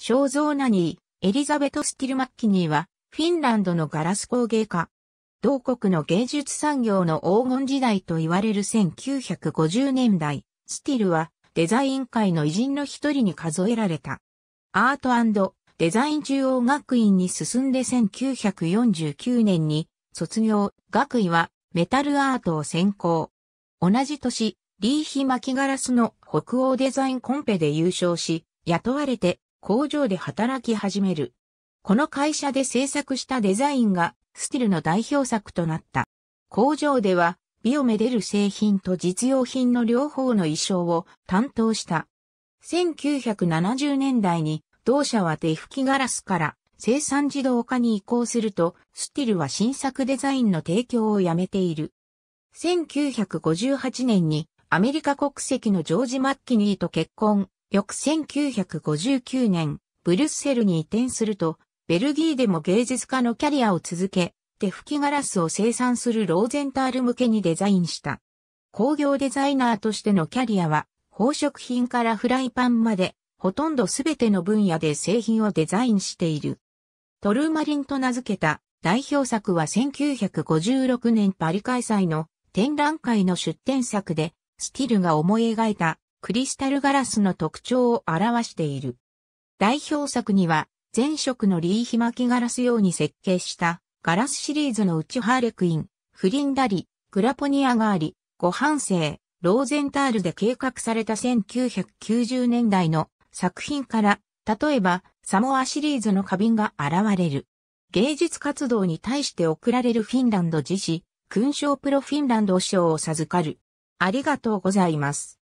肖像ナニー、エリザベト・スティルマッキニーは、フィンランドのガラス工芸家。同国の芸術産業の黄金時代と言われる1950年代、スティルはデザイン界の偉人の一人に数えられた。アートデザイン中央学院に進んで1949年に卒業、学位はメタルアートを専攻。同じ年、リーヒ巻きガラスの北欧デザインコンペで優勝し、雇われて工場で働き始める。この会社で制作したデザインがスティルの代表作となった。工場では美をめでる製品と実用品の両方の衣装を担当した。1970年代に同社は手吹きガラスから生産自動化に移行すると、スティルは新作デザインの提供をやめている。1958年にアメリカ国籍のジョージ・マッキニーと結婚、翌1959年、ブリュッセルに移転すると、ベルギーでも芸術家のキャリアを続け、手吹きガラスを生産するローゼンタール向けにデザインした。工業デザイナーとしてのキャリアは、宝飾品からフライパンまで、ほとんどすべての分野で製品をデザインしている。トルーマリンと名付けた代表作は1956年パリ開催の展覧会の出展作で、スティルが思い描いたクリスタルガラスの特徴を表している。代表作には、前色のリーヒマキガラス用に設計したガラスシリーズの内ハーレクイン、フリンダリ、グラポニアがあり、ご半生、ローゼンタールで計画された1990年代の作品から、例えばサモアシリーズの花瓶が現れる。芸術活動に対して贈られるフィンランド自治、勲章プロフィンランド賞を授かる。ありがとうございます。